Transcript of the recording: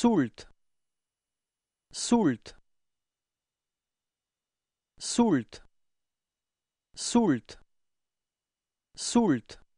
Sult Sult Sult Sult Sult